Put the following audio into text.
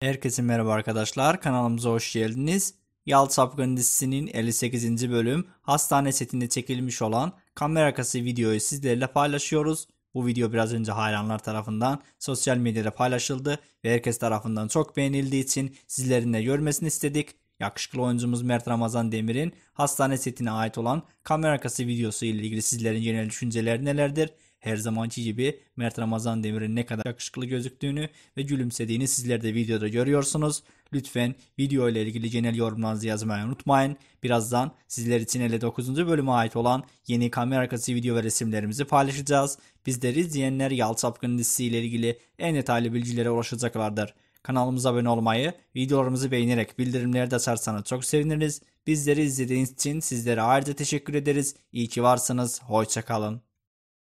Herkese merhaba arkadaşlar. Kanalımıza hoş geldiniz. Yal Sapkın dizisinin 58. bölüm hastane setinde çekilmiş olan kamera arkası videoyu sizlerle paylaşıyoruz. Bu video biraz önce hayranlar tarafından sosyal medyada paylaşıldı ve herkes tarafından çok beğenildiği için sizlerin de görmesini istedik. Yakışıklı oyuncumuz Mert Ramazan Demir'in hastane setine ait olan kamera arkası videosu ile ilgili sizlerin genel düşünceleri nelerdir? her zamanki gibi Mert Ramazan Demir'in ne kadar yakışıklı gözüktüğünü ve gülümsediğini sizler de videoda görüyorsunuz. Lütfen video ile ilgili genel yorumlarınızı yazmayı unutmayın. Birazdan sizler için 59. bölüme ait olan yeni kamera arkası video ve resimlerimizi paylaşacağız. Bizleri izleyenler Yal Çapkın dizisi ile ilgili en detaylı bilgilere ulaşacaklardır. Kanalımıza abone olmayı, videolarımızı beğenerek bildirimleri de açarsanız çok seviniriz. Bizleri izlediğiniz için sizlere ayrıca teşekkür ederiz. İyi ki varsınız. Hoşçakalın.